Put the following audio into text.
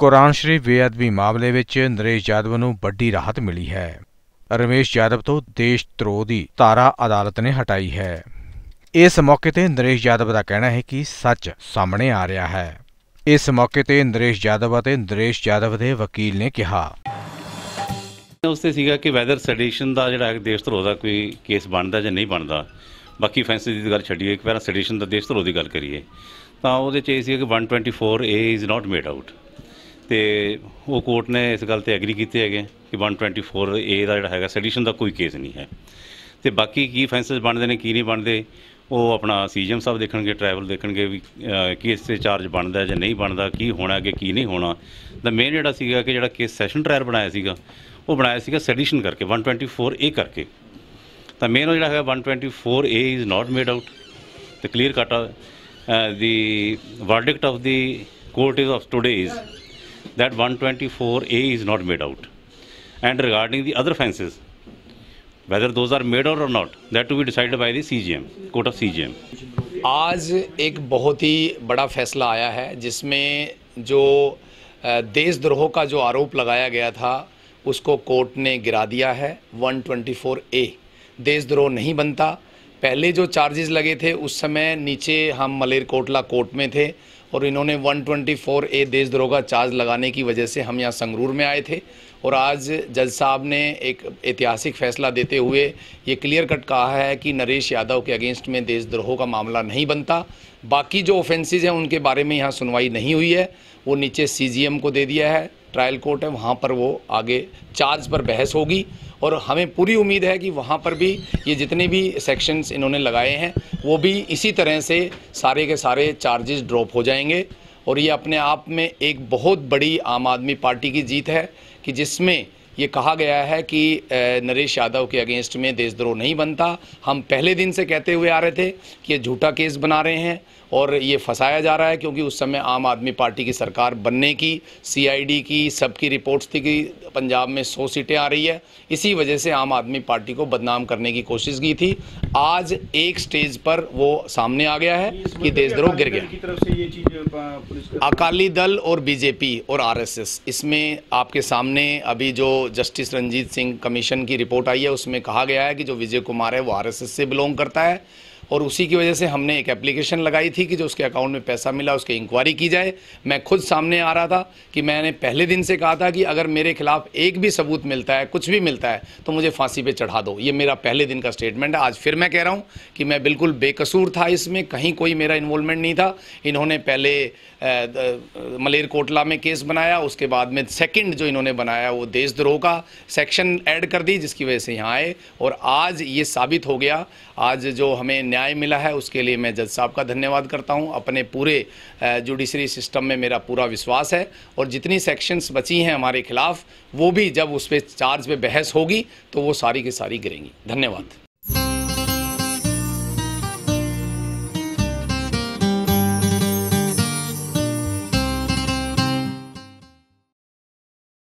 ਕੁਰਾਨ ਸ਼ਰੀਫ ਬੇਅਦਬੀ ਮਾਮਲੇ ਵਿੱਚ ਨਰੇਸ਼ ਜਾਦਵ ਨੂੰ ਵੱਡੀ ਰਾਹਤ ਮਿਲੀ ਹੈ ਰਮੇਸ਼ ਜਾਦਵ ਤੋਂ ਦੇਸ਼ ਤਰੋ ਦੀ ਧਾਰਾ ਅਦਾਲਤ ਨੇ ਹਟਾਈ ਹੈ ਇਸ ਮੌਕੇ ਤੇ ਨਰੇਸ਼ ਜਾਦਵ ਦਾ ਕਹਿਣਾ ਹੈ ਕਿ ਸੱਚ ਸਾਹਮਣੇ ਆ ਰਿਹਾ ਹੈ ਇਸ ਮੌਕੇ ਤੇ ਨਰੇਸ਼ ਜਾਦਵ ਅਤੇ ਨਰੇਸ਼ ਜਾਦਵ ਦੇ ਵਕੀਲ ਨੇ ਕਿਹਾ ਉਸਤੇ ਸੀਗਾ ਕਿ ਵੈਦਰ ਸੈਡੀਸ਼ਨ ਦਾ ਜਿਹੜਾ ਦੇਸ਼ ਧਰੋਹ ਦਾ ਕੋਈ ਕੇਸ ਬਣਦਾ ਜਾਂ ਨਹੀਂ ਬਣਦਾ ਬਾਕੀ ਫੈਂਸੀ ਦੀ ਗੱਲ ਛੱਡੀਏ ਇੱਕ ਵਾਰ ਸੈਡੀਸ਼ਨ ਦਾ ਦੇਸ਼ ਧਰੋਹ ਦੀ ਗੱਲ ਕਰੀਏ ਤਾਂ ਉਹਦੇ ਚ ਇਹ ਸੀ ਕਿ 124 A is not made out ਤੇ ਉਹ ਕੋਰਟ ਨੇ ਇਸ ਗੱਲ ਤੇ ਐਗਰੀ ਕੀਤੇ ਹੈਗੇ ਕਿ 124 ਏ ਦਾ ਜਿਹੜਾ ਹੈਗਾ ਸੈਡੀਸ਼ਨ ਦਾ ਕੋਈ ਕੇਸ ਨਹੀਂ ਹੈ ਤੇ ਬਾਕੀ ਕੀ ਫੈਂਸਸ ਬਣਦੇ ਨੇ ਕੀ ਨਹੀਂ ਬਣਦੇ ਉਹ ਆਪਣਾ ਸੀਜਮ ਸਾਹਿਬ ਦੇਖਣਗੇ ਟਰੈਵਲ ਦੇਖਣਗੇ ਵੀ ਕੀ ਇਸ ਤੇ ਚਾਰਜ ਬਣਦਾ ਜਾਂ ਨਹੀਂ ਬਣਦਾ ਕੀ ਹੋਣਾ ਕਿ ਕੀ ਨਹੀਂ ਹੋਣਾ ਦਾ ਮੇਨ ਜਿਹੜਾ ਸੀਗਾ ਕਿ ਜਿਹੜਾ ਕੇਸ ਸੈਸ਼ਨ ਟ੍ਰਾਇਲ ਬਣਾਇਆ ਸੀਗਾ ਉਹ ਬਣਾਇਆ ਸੀਗਾ ਸੈਡੀਸ਼ਨ ਕਰਕੇ 124 ਏ ਕਰਕੇ ਤਾਂ ਮੇਨ ਉਹ ਜਿਹੜਾ ਹੈ 124 A is not made out ਤੇ ਕਲੀਅਰ ਆ the verdict of the court is of today is that 124A is not made out. And regarding the other fences, whether those are made out or not, that to be decided by the CGM, Court of CGM. आज एक बहुत ही बड़ा फैसला आया है जिसमें जो देशद्रोह का जो आरोप लगाया गया था उसको कोर्ट ने गिरा दिया है 124 ए देशद्रोह नहीं बनता पहले जो चार्जेस लगे थे उस समय नीचे हम मलेरकोटला कोर्ट में थे और इन्होंने 124 ए देशद्रोह का चार्ज लगाने की वजह से हम यहाँ संगरूर में आए थे और आज जज साहब ने एक ऐतिहासिक फैसला देते हुए ये क्लियर कट कहा है कि नरेश यादव के अगेंस्ट में देशद्रोह का मामला नहीं बनता बाकी जो ऑफेंसेज हैं उनके बारे में यहाँ सुनवाई नहीं हुई है वो नीचे सीजीएम को दे दिया है ट्रायल कोर्ट है वहाँ पर वो आगे चार्ज पर बहस होगी और हमें पूरी उम्मीद है कि वहाँ पर भी ये जितने भी सेक्शंस इन्होंने लगाए हैं वो भी इसी तरह से सारे के सारे चार्जेस ड्रॉप हो जाएंगे और ये अपने आप में एक बहुत बड़ी आम आदमी पार्टी की जीत है कि जिसमें ये कहा गया है कि नरेश यादव के अगेंस्ट में देशद्रोह नहीं बनता हम पहले दिन से कहते हुए आ रहे थे कि ये झूठा केस बना रहे हैं और ये फंसाया जा रहा है क्योंकि उस समय आम आदमी पार्टी की सरकार बनने की सीआईडी की सबकी रिपोर्ट्स थी कि पंजाब में सौ सीटें आ रही है इसी वजह से आम आदमी पार्टी को बदनाम करने की कोशिश की थी आज एक स्टेज पर वो सामने आ गया है कि देशद्रोह गिर गया अकाली दल और बीजेपी और आर इसमें आपके सामने अभी जो जस्टिस रंजीत सिंह कमीशन की रिपोर्ट आई है उसमें कहा गया है कि जो विजय कुमार है वो आर से बिलोंग करता है और उसी की वजह से हमने एक एप्लीकेशन लगाई थी कि जो उसके अकाउंट में पैसा मिला उसकी इंक्वायरी की जाए मैं खुद सामने आ रहा था कि मैंने पहले दिन से कहा था कि अगर मेरे खिलाफ एक भी सबूत मिलता है कुछ भी मिलता है तो मुझे फांसी पर चढ़ा दो ये मेरा पहले दिन का स्टेटमेंट है आज फिर मैं कह रहा हूँ कि मैं बिल्कुल बेकसूर था इसमें कहीं कोई मेरा इन्वॉल्वमेंट नहीं था इन्होंने पहले मलेरकोटला में केस बनाया उसके बाद में सेकेंड जो इन्होंने बनाया वो देशद्रोह का सेक्शन ऐड कर दी जिसकी वजह से यहाँ आए और आज ये साबित हो गया आज जो हमें न्याय मिला है उसके लिए मैं जज साहब का धन्यवाद करता हूं अपने पूरे जुडिशरी सिस्टम में मेरा पूरा विश्वास है और जितनी सेक्शंस बची हैं हमारे खिलाफ वो भी जब उस पर चार्ज पे बहस होगी तो वो सारी की सारी गिरेंगी धन्यवाद